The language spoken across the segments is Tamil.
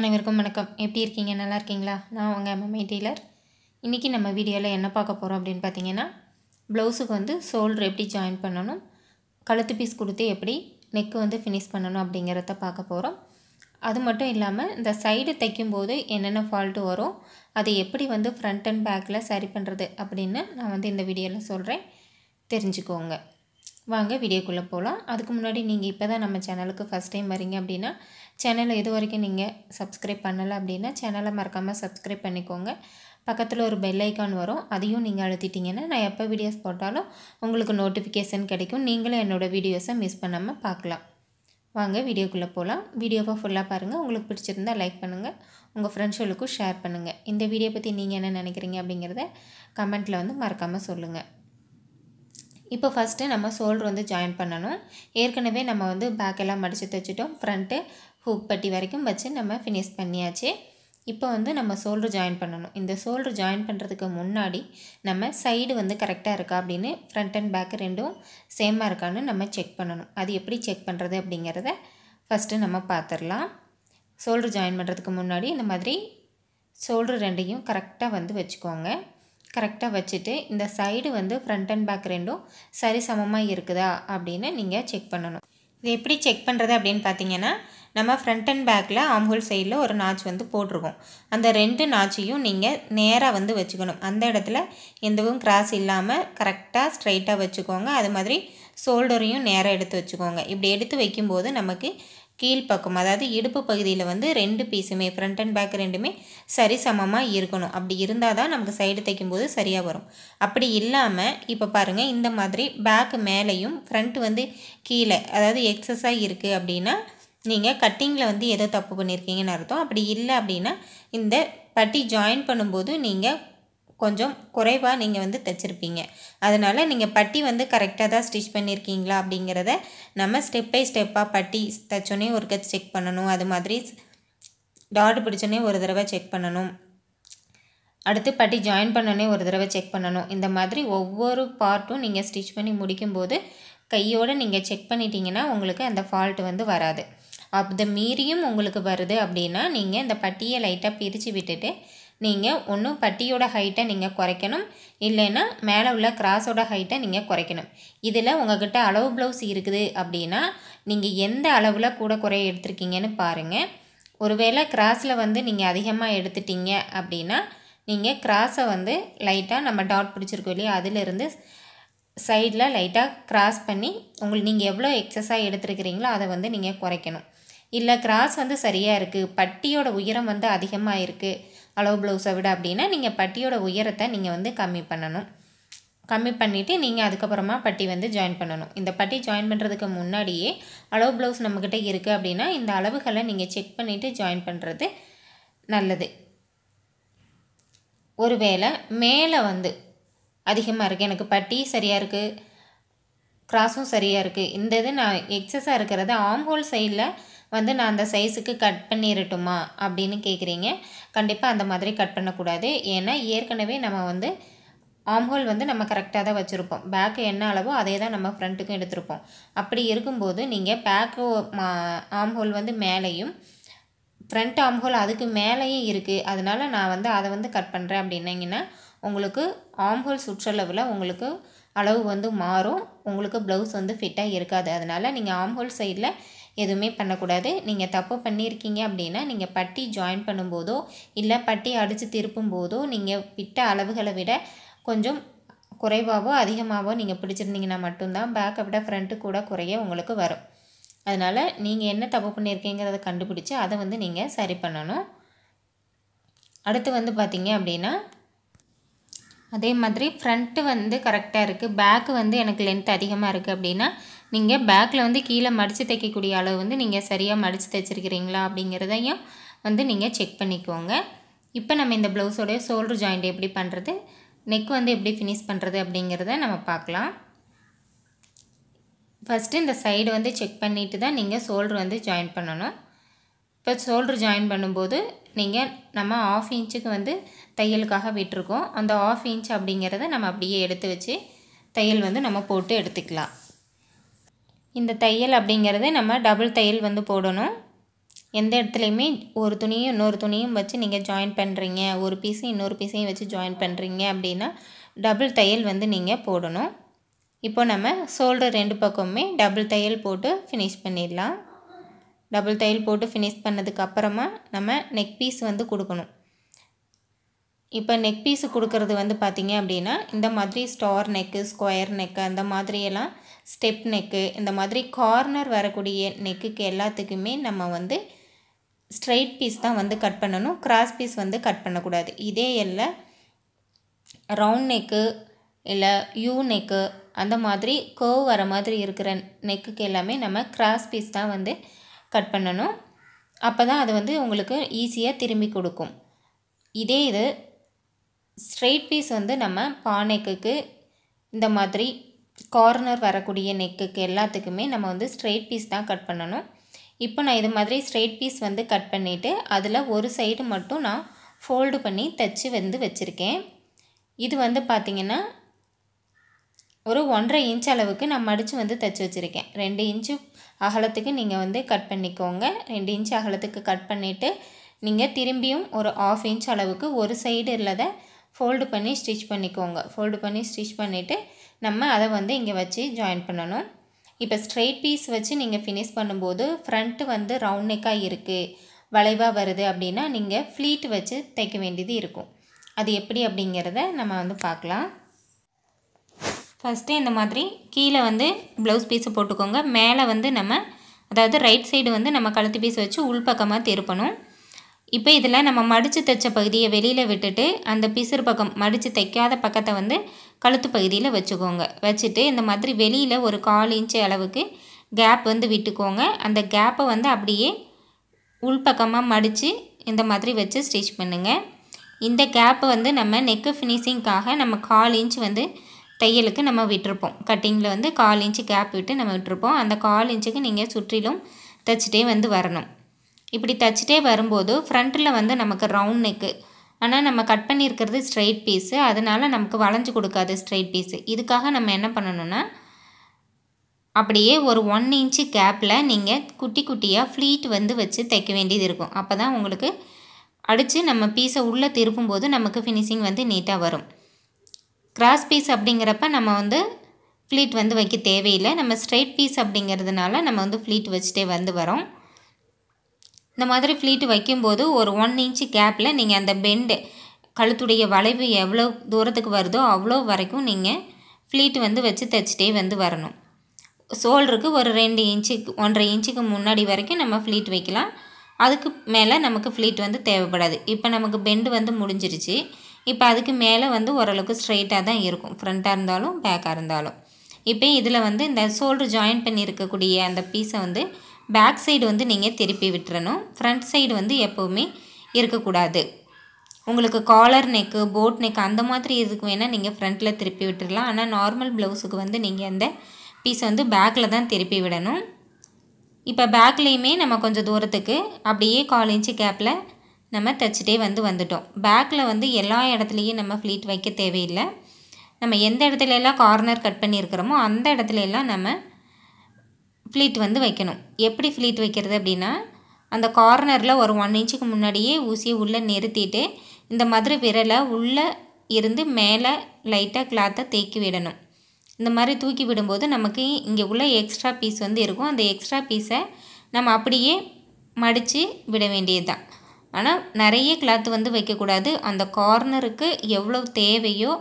அனைவருக்கும் வணக்கம் எப்படி இருக்கீங்க நல்லா இருக்கீங்களா நான் உங்கள் எம்எம்ஐ டீலர் இன்றைக்கி நம்ம வீடியோவில் என்ன பார்க்க போகிறோம் அப்படின்னு பார்த்தீங்கன்னா ப்ளவுஸுக்கு வந்து ஷோல்டர் எப்படி ஜாயின் பண்ணணும் கழுத்து பீஸ் கொடுத்து எப்படி நெக்கு வந்து ஃபினிஷ் பண்ணணும் அப்படிங்கிறத பார்க்க போகிறோம் அது மட்டும் இல்லாமல் இந்த சைடு தைக்கும்போது என்னென்ன ஃபால்ட்டு வரும் அதை எப்படி வந்து ஃப்ரண்ட் அண்ட் பேக்கில் சரி பண்ணுறது அப்படின்னு நான் வந்து இந்த வீடியோவில் சொல்கிறேன் தெரிஞ்சுக்கோங்க வாங்க வீடியோக்குள்ளே போகலாம் அதுக்கு முன்னாடி நீங்கள் இப்போ தான் நம்ம சேனலுக்கு ஃபஸ்ட் டைம் வரீங்க அப்படின்னா சேனலை இது வரைக்கும் நீங்கள் சப்ஸ்கிரைப் பண்ணலை அப்படின்னா சேனலை மறக்காமல் சப்ஸ்கிரைப் பண்ணிக்கோங்க பக்கத்தில் ஒரு பெல் ஐக்கான் வரும் அதையும் நீங்கள் அழுத்திட்டிங்கன்னா நான் எப்போ வீடியோஸ் போட்டாலும் உங்களுக்கு நோட்டிஃபிகேஷன் கிடைக்கும் நீங்களும் என்னோடய வீடியோஸை மிஸ் பண்ணாமல் பார்க்கலாம் வாங்க வீடியோக்குள்ளே போகலாம் வீடியோவை ஃபுல்லாக பாருங்கள் உங்களுக்கு பிடிச்சிருந்தால் லைக் பண்ணுங்கள் உங்கள் ஃப்ரெண்ட்ஸுகளுக்கும் ஷேர் பண்ணுங்கள் இந்த வீடியோ பற்றி நீங்கள் என்ன நினைக்கிறீங்க அப்படிங்கிறத கமெண்ட்டில் வந்து மறக்காமல் சொல்லுங்கள் இப்போ ஃபஸ்ட்டு நம்ம ஷோல்டர் வந்து ஜாயின் பண்ணணும் ஏற்கனவே நம்ம வந்து பேக்கெல்லாம் மடித்து தைச்சிட்டோம் ஃப்ரண்ட்டு ஹூக் பட்டி வரைக்கும் வச்சு நம்ம ஃபினிஷ் பண்ணியாச்சு இப்போ வந்து நம்ம ஷோல்டர் ஜாயின் பண்ணணும் இந்த ஷோல்டர் ஜாயின் பண்ணுறதுக்கு முன்னாடி நம்ம சைடு வந்து கரெக்டாக இருக்கா அப்படின்னு ஃப்ரண்ட் அண்ட் பேக் ரெண்டும் சேமாக இருக்கான்னு நம்ம செக் பண்ணணும் அது எப்படி செக் பண்ணுறது அப்படிங்கிறத ஃபஸ்ட்டு நம்ம பார்த்துடலாம் ஷோல்டர் ஜாயின் பண்ணுறதுக்கு முன்னாடி இந்த மாதிரி ஷோல்டர் ரெண்டையும் கரெக்டாக வந்து வச்சுக்கோங்க கரெக்டாக வச்சுட்டு இந்த சைடு வந்து ஃப்ரண்ட் அண்ட் பேக் ரெண்டும் சரி சமமாக இருக்குதா அப்படின்னு நீங்கள் செக் பண்ணணும் இது எப்படி செக் பண்ணுறது அப்படின்னு பார்த்தீங்கன்னா நம்ம ஃப்ரண்ட் அண்ட் பேக்கில் ஆம்பூல் சைடில் ஒரு நாச் வந்து போட்டிருக்கோம் அந்த ரெண்டு நாச்சையும் நீங்கள் நேராக வந்து வச்சுக்கணும் அந்த இடத்துல எந்தவும் கிராஸ் இல்லாமல் கரெக்டாக ஸ்ட்ரைட்டாக வச்சுக்கோங்க அது மாதிரி ஷோல்டரையும் நேராக எடுத்து வச்சுக்கோங்க இப்படி எடுத்து வைக்கும்போது நமக்கு கீழ்ப்பக்கம் அதாவது இடுப்பு பகுதியில் வந்து ரெண்டு பீஸுமே ஃப்ரண்ட் அண்ட் பேக் ரெண்டுமே சரி சமமாக இருக்கணும் அப்படி இருந்தால் தான் நமக்கு சைடு தைக்கும்போது சரியாக வரும் அப்படி இல்லாமல் இப்போ பாருங்கள் இந்த மாதிரி பேக்கு மேலேயும் ஃப்ரண்ட் வந்து கீழே அதாவது எக்ஸஸாக இருக்குது அப்படின்னா நீங்கள் கட்டிங்கில் வந்து ஏதோ தப்பு பண்ணியிருக்கீங்கன்னு அர்த்தம் அப்படி இல்லை அப்படின்னா இந்த பட்டி ஜாயின் பண்ணும்போது நீங்கள் கொஞ்சம் குறைவாக நீங்கள் வந்து தைச்சிருப்பீங்க அதனால் நீங்கள் பட்டி வந்து கரெக்டாக தான் ஸ்டிச் பண்ணியிருக்கீங்களா அப்படிங்கிறத நம்ம ஸ்டெப் பை ஸ்டெப்பாக பட்டி தைச்சோன்னே ஒரு கச் செக் பண்ணணும் அது மாதிரி டாட் பிடிச்சோன்னே ஒரு தடவை செக் பண்ணணும் அடுத்து பட்டி ஜாயின் பண்ணோன்னே ஒரு தடவை செக் பண்ணணும் இந்த மாதிரி ஒவ்வொரு பார்ட்டும் நீங்கள் ஸ்டிச் பண்ணி முடிக்கும்போது கையோடு நீங்கள் செக் பண்ணிட்டீங்கன்னா உங்களுக்கு அந்த ஃபால்ட்டு வந்து வராது அதை மீறியும் உங்களுக்கு வருது அப்படின்னா நீங்கள் இந்த பட்டியை லைட்டாக பிரித்து விட்டுட்டு நீங்கள் ஒன்று பட்டியோட ஹைட்டை நீங்கள் குறைக்கணும் இல்லைன்னா மேலே உள்ள கிராஸோட ஹைட்டை நீங்கள் குறைக்கணும் இதில் உங்கள்கிட்ட அளவு ப்ளவுஸ் இருக்குது அப்படின்னா நீங்கள் எந்த அளவில் கூட குறைய எடுத்துருக்கீங்கன்னு பாருங்கள் ஒருவேளை கிராஸில் வந்து நீங்கள் அதிகமாக எடுத்துட்டீங்க அப்படின்னா நீங்கள் கிராஸை வந்து லைட்டாக நம்ம டாட் பிடிச்சிருக்கோம் இல்லையா அதிலிருந்து சைடில் லைட்டாக கிராஸ் பண்ணி உங்களுக்கு நீங்கள் எவ்வளோ எக்ஸஸாக எடுத்துருக்கிறீங்களோ அதை வந்து நீங்கள் குறைக்கணும் இல்லை கிராஸ் வந்து சரியாக இருக்குது பட்டியோட உயரம் வந்து அதிகமாக இருக்குது அளவு ப்ளவுஸை விட அப்படின்னா நீங்கள் பட்டியோட உயரத்தை நீங்கள் வந்து கம்மி பண்ணணும் கம்மி பண்ணிவிட்டு நீங்கள் அதுக்கப்புறமா பட்டி வந்து ஜாயின் பண்ணணும் இந்த பட்டி ஜாயின் பண்ணுறதுக்கு முன்னாடியே அளவு ப்ளவுஸ் நம்மக்கிட்ட இருக்குது அப்படின்னா இந்த அளவுகளை நீங்கள் செக் பண்ணிவிட்டு ஜாயின் பண்ணுறது நல்லது ஒருவேளை மேலே வந்து அதிகமாக இருக்குது எனக்கு பட்டி சரியாக இருக்குது க்ராஸும் சரியாக இருக்குது இந்த இது நான் எக்ஸஸாக இருக்கிறத ஆம் ஹோல் சைடில் வந்து நான் அந்த சைஸுக்கு கட் பண்ணிடட்டுமா அப்படின்னு கேட்குறீங்க கண்டிப்பாக அந்த மாதிரி கட் பண்ணக்கூடாது ஏன்னா ஏற்கனவே நம்ம வந்து ஆம்ஹோல் வந்து நம்ம கரெக்டாக தான் வச்சுருப்போம் பேக்கு என்ன அளவோ அதே தான் நம்ம ஃப்ரண்ட்டுக்கும் எடுத்திருப்போம் அப்படி இருக்கும்போது நீங்கள் பேக்கு ஆம்ஹோல் வந்து மேலேயும் ஃப்ரண்ட் ஆம்ஹோல் அதுக்கு மேலேயும் இருக்குது அதனால் நான் வந்து அதை வந்து கட் பண்ணுறேன் அப்படின்னிங்கன்னா உங்களுக்கு ஆம்ஹோல் சுற்றளவில் உங்களுக்கு அளவு வந்து மாறும் உங்களுக்கு ப்ளவுஸ் வந்து ஃபிட்டாக இருக்காது அதனால் நீங்கள் ஆம்ஹோல் சைடில் எதுவுமே பண்ணக்கூடாது நீங்கள் தப்பு பண்ணியிருக்கீங்க அப்படின்னா நீங்கள் பட்டி ஜாயின் பண்ணும்போதோ இல்லை பட்டி அடித்து திருப்பும் போதோ நீங்கள் விட்ட அளவுகளை விட கொஞ்சம் குறைவாகவோ அதிகமாகவோ நீங்கள் பிடிச்சிருந்தீங்கன்னா மட்டும்தான் பேக்கை விட ஃப்ரண்ட்டு கூட குறைய உங்களுக்கு வரும் அதனால் நீங்கள் என்ன தப்பு பண்ணியிருக்கீங்கிறத கண்டுபிடிச்சி அதை வந்து நீங்கள் சரி பண்ணணும் அடுத்து வந்து பார்த்தீங்க அப்படின்னா அதே மாதிரி ஃப்ரண்ட்டு வந்து கரெக்டாக இருக்குது பேக்கு வந்து எனக்கு லென்த் அதிகமாக இருக்குது அப்படின்னா நீங்கள் பேக்கில் வந்து கீழே மடித்து தைக்கக்கூடிய அளவு வந்து நீங்கள் சரியாக மடித்து தைச்சிருக்கிறீங்களா அப்படிங்கிறதையும் வந்து நீங்கள் செக் பண்ணிக்கோங்க இப்போ நம்ம இந்த ப்ளவுஸோடைய ஷோல்டர் ஜாயிண்ட் எப்படி பண்ணுறது நெக் வந்து எப்படி ஃபினிஷ் பண்ணுறது அப்படிங்கிறத நம்ம பார்க்கலாம் ஃபஸ்ட்டு இந்த சைடு வந்து செக் பண்ணிவிட்டு தான் நீங்கள் சோல்ட்ரு வந்து ஜாயின் பண்ணணும் இப்போ ஷோல்ட்ரு ஜாயின் பண்ணும்போது நீங்கள் நம்ம ஆஃப் இன்ச்சுக்கு வந்து தையலுக்காக விட்டுருக்கோம் அந்த ஆஃப் இன்ச் அப்படிங்கிறத நம்ம அப்படியே எடுத்து வச்சு தையல் வந்து நம்ம போட்டு எடுத்துக்கலாம் இந்த தையல் அப்படிங்கிறத நம்ம டபுள் தையல் வந்து போடணும் எந்த இடத்துலையுமே ஒரு துணியும் இன்னொரு துணியும் வச்சு நீங்கள் ஜாயின் பண்ணுறீங்க ஒரு பீஸையும் இன்னொரு பீஸையும் வச்சு ஜாயின் பண்ணுறீங்க அப்படின்னா டபுள் தையல் வந்து நீங்கள் போடணும் இப்போ நம்ம ஷோல்டர் ரெண்டு பக்கமுமே டபுள் தையல் போட்டு ஃபினிஷ் பண்ணிடலாம் டபுள் தையல் போட்டு ஃபினிஷ் பண்ணதுக்கு அப்புறமா நம்ம நெக் பீஸ் வந்து கொடுக்கணும் இப்போ நெக் பீஸு கொடுக்கறது வந்து பார்த்திங்க அப்படின்னா இந்த மாதிரி ஸ்டார் நெக்கு ஸ்கொயர் நெக்கு அந்த மாதிரியெல்லாம் ஸ்டெப் நெக்கு இந்த மாதிரி கார்னர் வரக்கூடிய நெக்குக்கு எல்லாத்துக்குமே நம்ம வந்து ஸ்ட்ரைட் பீஸ் தான் வந்து கட் பண்ணணும் கிராஸ் பீஸ் வந்து கட் பண்ணக்கூடாது இதே இல்லை ரவுண்ட் நெக்கு இல்லை யூ நெக்கு அந்த மாதிரி கோவ் வர மாதிரி இருக்கிற நெக்குக்கு எல்லாமே நம்ம கிராஸ் பீஸ் தான் வந்து கட் பண்ணணும் அப்போ தான் அது வந்து உங்களுக்கு ஈஸியாக திரும்பி கொடுக்கும் இதே இது ஸ்ட்ரெயிட் பீஸ் வந்து நம்ம பானைக்கு இந்த மாதிரி கார்னர் வரக்கூடிய நெக்குக்கு எல்லாத்துக்குமே நம்ம வந்து ஸ்ட்ரெயிட் பீஸ் தான் கட் பண்ணணும் இப்போ நான் இது மாதிரி ஸ்ட்ரெயிட் பீஸ் வந்து கட் பண்ணிவிட்டு அதில் ஒரு சைடு மட்டும் நான் ஃபோல்டு பண்ணி தைச்சி வந்து வச்சுருக்கேன் இது வந்து பார்த்திங்கன்னா ஒரு ஒன்றரை இன்ச் அளவுக்கு நான் மடித்து வந்து தைச்சி வச்சுருக்கேன் ரெண்டு இன்ச்சு அகலத்துக்கு நீங்கள் வந்து கட் பண்ணிக்கோங்க ரெண்டு இன்ச் அகலத்துக்கு கட் பண்ணிவிட்டு நீங்கள் திரும்பியும் ஒரு ஆஃப் இன்ச் அளவுக்கு ஒரு சைடு இல்லாத ஃபோல்டு பண்ணி ஸ்டிச் பண்ணிக்கோங்க ஃபோல்டு பண்ணி ஸ்டிச் பண்ணிவிட்டு நம்ம அதை வந்து இங்கே வச்சு ஜாயின் பண்ணணும் இப்போ ஸ்ட்ரெயிட் பீஸ் வச்சு நீங்கள் ஃபினிஷ் பண்ணும்போது ஃப்ரண்ட்டு வந்து ரவுண்ட் நெக்காக இருக்குது வளைவாக வருது அப்படின்னா நீங்கள் ஃப்ளீட் வச்சு தைக்க வேண்டியது இருக்கும் அது எப்படி அப்படிங்கிறத நம்ம வந்து பார்க்கலாம் ஃபஸ்ட்டு இந்த மாதிரி கீழே வந்து ப்ளவுஸ் பீஸை போட்டுக்கோங்க மேலே வந்து நம்ம அதாவது ரைட் சைடு வந்து நம்ம கழுத்து பீஸ் வச்சு உள்பக்கமாக திருப்பணும் இப்போ இதில் நம்ம மடித்து தைச்ச பகுதியை வெளியில் விட்டுட்டு அந்த பிசுறு பக்கம் மடித்து தைக்காத பக்கத்தை வந்து கழுத்து பகுதியில் வச்சுக்கோங்க வச்சுட்டு இந்த மாதிரி வெளியில் ஒரு கால் இன்ச்சு அளவுக்கு கேப் வந்து விட்டுக்கோங்க அந்த கேப்பை வந்து அப்படியே உள்பக்கமாக மடித்து இந்த மாதிரி வச்சு ஸ்டிச் பண்ணுங்கள் இந்த கேப்பை வந்து நம்ம நெக்கு ஃபினிஷிங்க்காக நம்ம கால் இன்ச் வந்து தையலுக்கு நம்ம விட்டுருப்போம் கட்டிங்கில் வந்து கால் இன்ச்சு கேப் விட்டு நம்ம விட்டுருப்போம் அந்த கால் இன்ச்சுக்கு நீங்கள் சுற்றிலும் தைச்சிட்டே வந்து வரணும் இப்படி தைச்சிட்டே வரும்போது ஃப்ரண்ட்டில் வந்து நமக்கு ரவுண்ட் நெக்கு ஆனால் நம்ம கட் பண்ணியிருக்கிறது ஸ்ட்ரைட் பீஸு அதனால் நமக்கு வளைஞ்சு கொடுக்காது ஸ்ட்ரைட் பீஸு இதுக்காக நம்ம என்ன பண்ணணுன்னா அப்படியே ஒரு ஒன் இன்ச்சு கேப்பில் நீங்கள் குட்டி குட்டியாக ஃப்ளீட் வந்து வச்சு தைக்க வேண்டியது இருக்கும் அப்போ தான் உங்களுக்கு அடித்து நம்ம பீஸை உள்ளே திருப்பும்போது நமக்கு ஃபினிஷிங் வந்து நீட்டாக வரும் கிராஸ் பீஸ் அப்படிங்கிறப்ப நம்ம வந்து ஃப்ளீட் வந்து வைக்க தேவையில்லை நம்ம ஸ்ட்ரைட் பீஸ் அப்படிங்கிறதுனால நம்ம வந்து ஃப்ளீட் வச்சுட்டே வந்து வரோம் இந்த மாதிரி ஃப்ளீட் வைக்கும்போது ஒரு ஒன் இன்ச்சு கேப்பில் நீங்கள் அந்த பெண்டு கழுத்துடைய வளைவு எவ்வளோ தூரத்துக்கு வருதோ அவ்வளோ வரைக்கும் நீங்கள் ஃப்ளீட் வந்து வச்சு தைச்சிட்டே வந்து வரணும் சோல்ருக்கு ஒரு ரெண்டு இன்ச்சுக்கு ஒன்றரை இன்ச்சுக்கு முன்னாடி வரைக்கும் நம்ம ஃப்ளீட் வைக்கலாம் அதுக்கு மேலே நமக்கு ஃப்ளீட் வந்து தேவைப்படாது இப்போ நமக்கு பெண்டு வந்து முடிஞ்சிருச்சு இப்போ அதுக்கு மேலே வந்து ஓரளவுக்கு ஸ்ட்ரெயிட்டாக தான் இருக்கும் ஃப்ரண்ட்டாக இருந்தாலும் பேக்காக இருந்தாலும் இப்போ இதில் வந்து இந்த ஷோல்டர் ஜாயின் பண்ணி இருக்கக்கூடிய அந்த பீஸை வந்து பேக் சைடு வந்து நீங்கள் திருப்பி விட்டுறணும் ஃப்ரண்ட் சைடு வந்து எப்போவுமே இருக்கக்கூடாது உங்களுக்கு காலர் நெக்கு போட் நெக் அந்த மாதிரி இதுக்கு வேணால் நீங்கள் ஃப்ரண்ட்டில் திருப்பி விட்டுடலாம் ஆனால் நார்மல் ப்ளவுஸுக்கு வந்து நீங்கள் அந்த பீஸை வந்து பேக்கில் தான் திருப்பி விடணும் இப்போ பேக்லேயுமே நம்ம கொஞ்சம் தூரத்துக்கு அப்படியே கால் இன்ச்சு கேப்பில் நம்ம தைச்சிட்டே வந்து வந்துட்டோம் பேக்கில் வந்து எல்லா இடத்துலையும் நம்ம ஃப்ளீட் வைக்க தேவையில்லை நம்ம எந்த இடத்துல எல்லாம் கார்னர் கட் பண்ணியிருக்கிறோமோ அந்த இடத்துல எல்லாம் நம்ம ஃப்ளீட் வந்து வைக்கணும் எப்படி ஃப்ளீட் வைக்கிறது அப்படின்னா அந்த கார்னரில் ஒரு ஒன் இன்ச்சுக்கு முன்னாடியே ஊசியை உள்ளே நிறுத்திட்டு இந்த மாதிரி விரலை உள்ளே இருந்து மேலே லைட்டாக கிளாத்தை தேக்கி விடணும் இந்த மாதிரி தூக்கி விடும்போது நமக்கு இங்கே உள்ள எக்ஸ்ட்ரா பீஸ் வந்து இருக்கும் அந்த எக்ஸ்ட்ரா பீஸை நம்ம அப்படியே மடித்து விட வேண்டியது தான் ஆனால் நிறைய கிளாத் வந்து வைக்கக்கூடாது அந்த கார்னருக்கு எவ்வளோ தேவையோ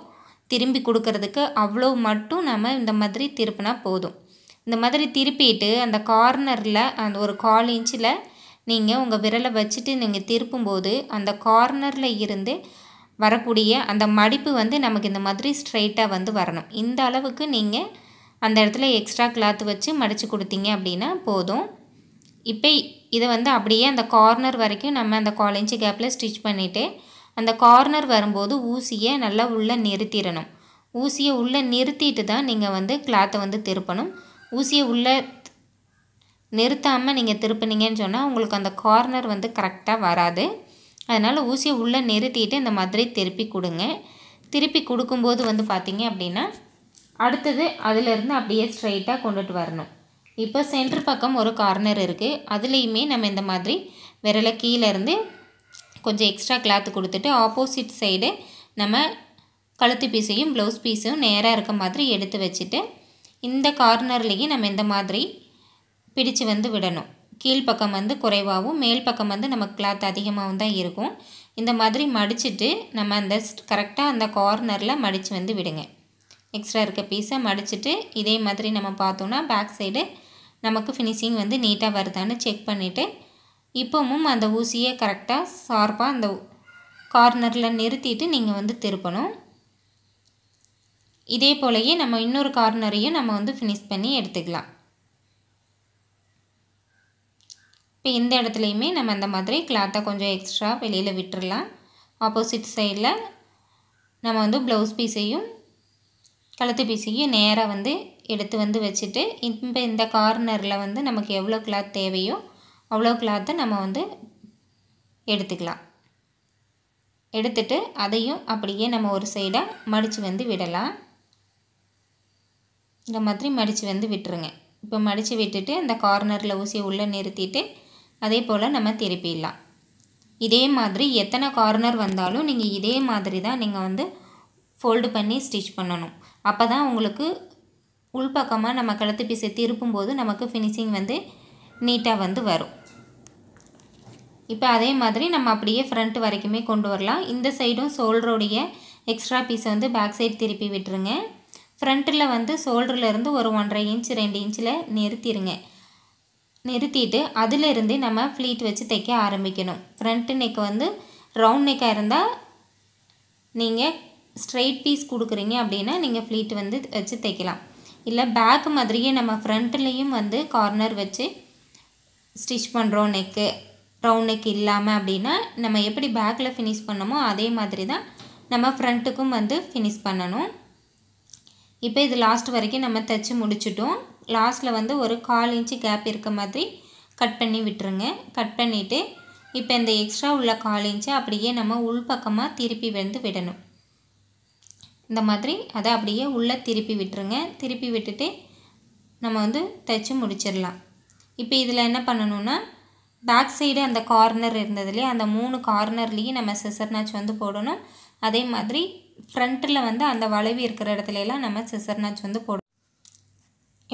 திரும்பி கொடுக்கறதுக்கு அவ்வளோ மட்டும் நம்ம இந்த மாதிரி திருப்பினா போதும் இந்த மாதிரி திருப்பிட்டு அந்த கார்னரில் அந்த ஒரு கால் இன்ச்சில் நீங்கள் உங்கள் விரலை வச்சுட்டு நீங்கள் திருப்பும்போது அந்த கார்னரில் இருந்து வரக்கூடிய அந்த மடிப்பு வந்து நமக்கு இந்த மாதிரி ஸ்ட்ரைட்டாக வந்து வரணும் இந்த அளவுக்கு நீங்கள் அந்த இடத்துல எக்ஸ்ட்ரா கிளாத் வச்சு மடித்து கொடுத்தீங்க அப்படின்னா போதும் இப்போ இதை வந்து அப்படியே அந்த கார்னர் வரைக்கும் நம்ம அந்த காலஞ்சி கேப்பில் ஸ்டிச் பண்ணிவிட்டு அந்த கார்னர் வரும்போது ஊசியை நல்லா உள்ளே நிறுத்திடணும் ஊசியை உள்ளே நிறுத்திட்டு தான் நீங்கள் வந்து கிளாத்தை வந்து திருப்பணும் ஊசியை உள்ளே நிறுத்தாமல் நீங்கள் திருப்பினீங்கன்னு சொன்னால் உங்களுக்கு அந்த கார்னர் வந்து கரெக்டாக வராது அதனால் ஊசியை உள்ளே நிறுத்திட்டு இந்த மாதிரி திருப்பி கொடுங்க திருப்பி கொடுக்கும்போது வந்து பார்த்தீங்க அப்படின்னா அடுத்தது அதிலேருந்து அப்படியே ஸ்ட்ரைட்டாக கொண்டுட்டு வரணும் இப்போ சென்ட்ரு பக்கம் ஒரு கார்னர் இருக்குது அதுலேயுமே நம்ம இந்த மாதிரி விரலை கீழேருந்து கொஞ்சம் எக்ஸ்ட்ரா கிளாத்து கொடுத்துட்டு ஆப்போசிட் சைடு நம்ம கழுத்து பீஸையும் ப்ளவுஸ் பீஸையும் நேராக இருக்க மாதிரி எடுத்து வச்சுட்டு இந்த கார்னர்லேயும் நம்ம இந்த மாதிரி பிடிச்சு வந்து விடணும் கீழ்ப்பக்கம் வந்து குறைவாகவும் மேல் பக்கம் வந்து நமக்கு கிளாத் அதிகமாகவும் தான் இருக்கும் இந்த மாதிரி மடிச்சுட்டு நம்ம அந்த கரெக்டாக அந்த கார்னரில் மடித்து வந்து விடுங்க எக்ஸ்ட்ரா இருக்க பீஸை மடிச்சுட்டு இதே மாதிரி நம்ம பார்த்தோன்னா பேக் சைடு நமக்கு ஃபினிஷிங் வந்து நீட்டாக வருதான்னு செக் பண்ணிவிட்டு இப்போவும் அந்த ஊசியை கரெக்டாக ஷார்ப்பாக அந்த கார்னரில் நிறுத்திட்டு நீங்கள் வந்து திருப்பணும் இதே போலயே நம்ம இன்னொரு கார்னரையும் நம்ம வந்து ஃபினிஷ் பண்ணி எடுத்துக்கலாம் இப்போ இந்த இடத்துலையுமே நம்ம அந்த மாதிரி கிளாத்தை கொஞ்சம் எக்ஸ்ட்ரா வெளியில் விட்டுடலாம் ஆப்போசிட் சைடில் நம்ம வந்து ப்ளவுஸ் பீஸையும் கழுத்து பீஸையும் நேராக வந்து எடுத்து வந்து வச்சுட்டு இப்போ இந்த கார்னரில் வந்து நமக்கு எவ்வளோ கிளாத் தேவையோ அவ்வளோ கிளாத்தை நம்ம வந்து எடுத்துக்கலாம் எடுத்துட்டு அதையும் அப்படியே நம்ம ஒரு சைடாக மடித்து வந்து விடலாம் இந்த மாதிரி மடித்து வந்து விட்டுருங்க இப்போ மடித்து விட்டுட்டு அந்த கார்னரில் ஊசியை உள்ளே நிறுத்திட்டு அதே போல் நம்ம திருப்பிடலாம் இதே மாதிரி எத்தனை கார்னர் வந்தாலும் நீங்கள் இதே மாதிரி தான் நீங்கள் வந்து ஃபோல்டு பண்ணி ஸ்டிச் பண்ணணும் அப்போ தான் உங்களுக்கு உள்பக்கமாக நம்ம கழுத்து பீஸை திருப்பும்போது நமக்கு ஃபினிஷிங் வந்து நீட்டாக வந்து வரும் இப்போ அதே மாதிரி நம்ம அப்படியே ஃப்ரண்ட் வரைக்குமே கொண்டு வரலாம் இந்த சைடும் ஷோல்டருடைய எக்ஸ்ட்ரா பீஸை வந்து பேக் சைடு திருப்பி விட்டுருங்க ஃப்ரண்ட்டில் வந்து ஷோல்டர்லேருந்து ஒரு ஒன்றரை இன்ச் ரெண்டு இன்ச்சில் நிறுத்திடுங்க நிறுத்திட்டு அதிலிருந்து நம்ம ஃப்ளீட் வச்சு தைக்க ஆரம்பிக்கணும் ஃப்ரண்ட்டு நெக் வந்து ரவுண்ட் நெக்காக இருந்தால் நீங்கள் ஸ்ட்ரெயிட் பீஸ் கொடுக்குறீங்க அப்படின்னா நீங்கள் ஃப்ளீட் வந்து வச்சு தைக்கலாம் இல்லை பேக் மாதிரியே நம்ம ஃப்ரண்ட்லேயும் வந்து கார்னர் வச்சு ஸ்டிச் பண்ணுறோம் நெக்கு ரவுண்ட் நெக் இல்லாமல் அப்படின்னா நம்ம எப்படி பேக்கில் ஃபினிஷ் பண்ணோமோ அதே மாதிரி தான் நம்ம ஃப்ரண்ட்டுக்கும் வந்து ஃபினிஷ் பண்ணணும் இப்போ இது லாஸ்ட் வரைக்கும் நம்ம தைச்சி முடிச்சுட்டோம் லாஸ்ட்டில் வந்து ஒரு கால் இன்ச்சு கேப் இருக்க மாதிரி கட் பண்ணி விட்டுருங்க கட் பண்ணிவிட்டு இப்போ இந்த எக்ஸ்ட்ரா உள்ள கால் இன்ச்சு அப்படியே நம்ம உள்பக்கமாக திருப்பி வந்து விடணும் இந்த மாதிரி அதை அப்படியே உள்ளே திருப்பி விட்டுருங்க திருப்பி விட்டுட்டு நம்ம வந்து தைச்சி முடிச்சிடலாம் இப்போ இதில் என்ன பண்ணணும்னா பேக் சைடு அந்த கார்னர் இருந்ததுலேயே அந்த மூணு கார்னர்லேயும் நம்ம சிசர் வந்து போடணும் அதே மாதிரி ஃப்ரண்ட்டில் வந்து அந்த வளைவு இருக்கிற இடத்துலலாம் நம்ம சிசர் வந்து போடணும்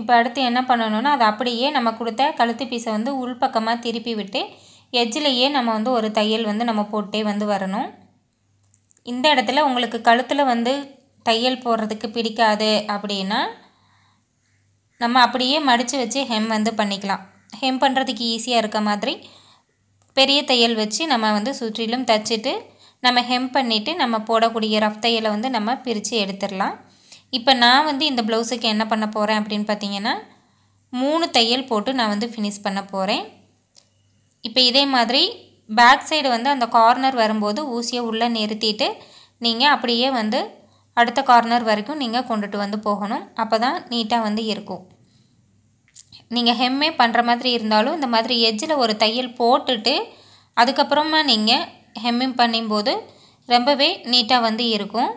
இப்போ அடுத்து என்ன பண்ணணும்னா அதை அப்படியே நம்ம கொடுத்த கழுத்து பீஸை வந்து உள்பக்கமாக திருப்பி விட்டு எஜ்ஜிலேயே நம்ம வந்து ஒரு தையல் வந்து நம்ம போட்டே வந்து வரணும் இந்த இடத்துல உங்களுக்கு கழுத்தில் வந்து தையல் போடுறதுக்கு பிடிக்காது அப்படின்னா நம்ம அப்படியே மடித்து வச்சு ஹெம் வந்து பண்ணிக்கலாம் ஹெம் பண்ணுறதுக்கு ஈஸியாக இருக்க மாதிரி பெரிய தையல் வச்சு நம்ம வந்து சுற்றிலும் தைச்சிட்டு நம்ம ஹெம் பண்ணிவிட்டு நம்ம போடக்கூடிய ரஃப் தையலை வந்து நம்ம பிரித்து எடுத்துடலாம் இப்போ நான் வந்து இந்த ப்ளவுஸுக்கு என்ன பண்ண போகிறேன் அப்படின்னு பார்த்தீங்கன்னா மூணு தையல் போட்டு நான் வந்து ஃபினிஷ் பண்ண போகிறேன் இப்போ இதே மாதிரி பேக் சைடு வந்து அந்த கார்னர் வரும்போது ஊசியை உள்ளே நிறுத்திட்டு நீங்கள் அப்படியே வந்து அடுத்த கார்னர் வரைக்கும் நீங்கள் கொண்டுட்டு வந்து போகணும் அப்போ தான் நீட்டாக வந்து இருக்கும் நீங்கள் ஹெம்மே பண்ணுற மாதிரி இருந்தாலும் இந்த மாதிரி எஜ்ஜில் ஒரு தையல் போட்டுட்டு அதுக்கப்புறமா நீங்கள் ஹெம்மிங் பண்ணும்போது ரொம்பவே நீட்டாக வந்து இருக்கும்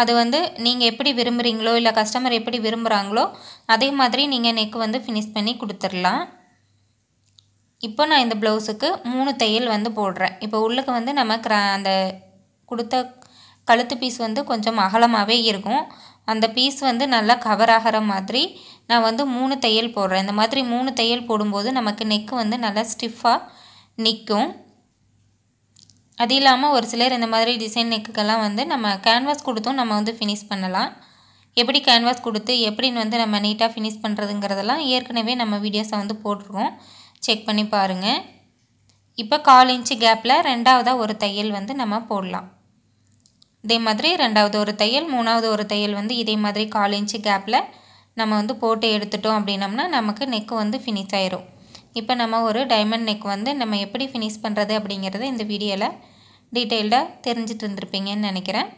அது வந்து நீங்கள் எப்படி விரும்புகிறீங்களோ இல்லை கஸ்டமர் எப்படி விரும்புகிறாங்களோ அதே மாதிரி நீங்கள் நெக் வந்து ஃபினிஷ் பண்ணி கொடுத்துடலாம் இப்போ நான் இந்த ப்ளவுஸுக்கு மூணு தையல் வந்து போடுறேன் இப்போ உள்ளுக்கு வந்து நம்ம அந்த கொடுத்த கழுத்து பீஸ் வந்து கொஞ்சம் அகலமாகவே இருக்கும் அந்த பீஸ் வந்து நல்லா கவர் ஆகிற மாதிரி நான் வந்து மூணு தையல் போடுறேன் இந்த மாதிரி மூணு தையல் போடும்போது நமக்கு நெக்கு வந்து நல்லா ஸ்டிஃபாக நிற்கும் அது இல்லாமல் ஒரு சிலர் இந்த மாதிரி டிசைன் நெக்குக்கெல்லாம் வந்து நம்ம கேன்வாஸ் கொடுத்தும் நம்ம வந்து ஃபினிஷ் பண்ணலாம் எப்படி கேன்வாஸ் கொடுத்து எப்படின்னு வந்து நம்ம நீட்டாக ஃபினிஷ் பண்ணுறதுங்கிறதெல்லாம் ஏற்கனவே நம்ம வீடியோஸை வந்து போட்டிருக்கோம் செக் பண்ணி பாருங்கள் இப்போ கால் இன்ச்சு கேப்பில் ரெண்டாவதாக ஒரு தையல் வந்து நம்ம போடலாம் இதே மாதிரி ரெண்டாவது ஒரு தையல் மூணாவது ஒரு தையல் வந்து இதே மாதிரி கால் இன்ச்சு கேப்பில் நம்ம வந்து போட்டு எடுத்துட்டோம் அப்படின்னம்னா நமக்கு நெக்கு வந்து ஃபினிஷ் ஆயிரும் இப்போ நம்ம ஒரு டைமண்ட் நெக் வந்து நம்ம எப்படி ஃபினிஷ் பண்ணுறது அப்படிங்கிறத இந்த வீடியோவில் டீட்டெயில்டாக தெரிஞ்சிட்டு இருந்திருப்பீங்கன்னு நினைக்கிறேன்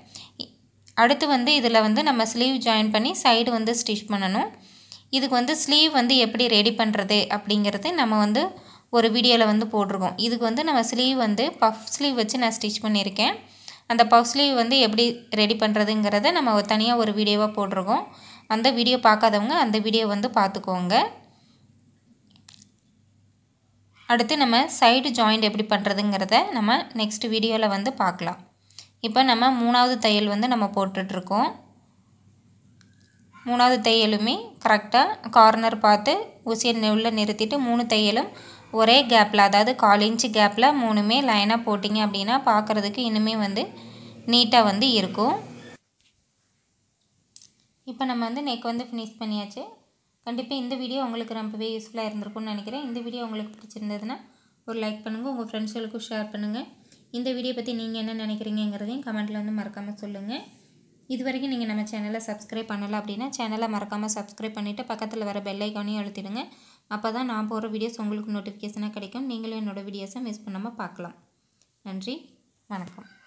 அடுத்து வந்து இதில் வந்து நம்ம ஸ்லீவ் ஜாயின் பண்ணி சைடு வந்து ஸ்டிச் பண்ணணும் இதுக்கு வந்து ஸ்லீவ் வந்து எப்படி ரெடி பண்ணுறது அப்படிங்கிறது நம்ம வந்து ஒரு வீடியோவில் வந்து போட்டிருக்கோம் இதுக்கு வந்து நம்ம ஸ்லீவ் வந்து பஃப் ஸ்லீவ் வச்சு நான் ஸ்டிச் பண்ணியிருக்கேன் அந்த பவுஸ்லீவ் வந்து எப்படி ரெடி பண்ணுறதுங்கிறத நம்ம தனியாக ஒரு வீடியோவாக போட்டிருக்கோம் அந்த வீடியோ பார்க்காதவங்க அந்த வீடியோ வந்து பார்த்துக்கோங்க அடுத்து நம்ம சைடு ஜாயிண்ட் எப்படி பண்ணுறதுங்கிறத நம்ம நெக்ஸ்ட் வீடியோவில் வந்து பார்க்கலாம் இப்போ நம்ம மூணாவது தையல் வந்து நம்ம போட்டுட்ருக்கோம் மூணாவது தையலுமே கரெக்டாக கார்னர் பார்த்து ஊசியை நெல்லில் நிறுத்திட்டு மூணு தையலும் ஒரே கேப்பில் அதாவது கால் இன்ச்சு கேப்பில் மூணுமே லைனாக போட்டிங்க அப்படின்னா பார்க்குறதுக்கு இன்னுமே வந்து நீட்டாக வந்து இருக்கும் இப்போ நம்ம வந்து நெக் வந்து ஃபினிஷ் பண்ணியாச்சு கண்டிப்பாக இந்த வீடியோ உங்களுக்கு ரொம்பவே யூஸ்ஃபுல்லாக இருந்திருக்கும்னு நினைக்கிறேன் இந்த வீடியோ உங்களுக்கு பிடிச்சிருந்ததுன்னா ஒரு லைக் பண்ணுங்கள் உங்கள் ஃப்ரெண்ட்ஸ்களுக்கும் ஷேர் பண்ணுங்கள் இந்த வீடியோ பற்றி நீங்கள் என்ன நினைக்கிறீங்கிறதையும் கமெண்ட்டில் வந்து மறக்காமல் சொல்லுங்கள் இது வரைக்கும் நீங்கள் நம்ம சேனலை சப்ஸ்கிரைப் பண்ணலை அப்படின்னா சேனலை மறக்காமல் சப்ஸ்கிரைப் பண்ணிவிட்டு பக்கத்தில் வர பெல்லைக்கானையும் எழுத்திடுங்க அப்போ தான் நான் போகிற வீடியோஸ் உங்களுக்கு நோட்டிஃபிகேஷனாக கிடைக்கும் நீங்களும் என்னோடய வீடியோஸை மிஸ் பண்ணாமல் பார்க்கலாம் நன்றி வணக்கம்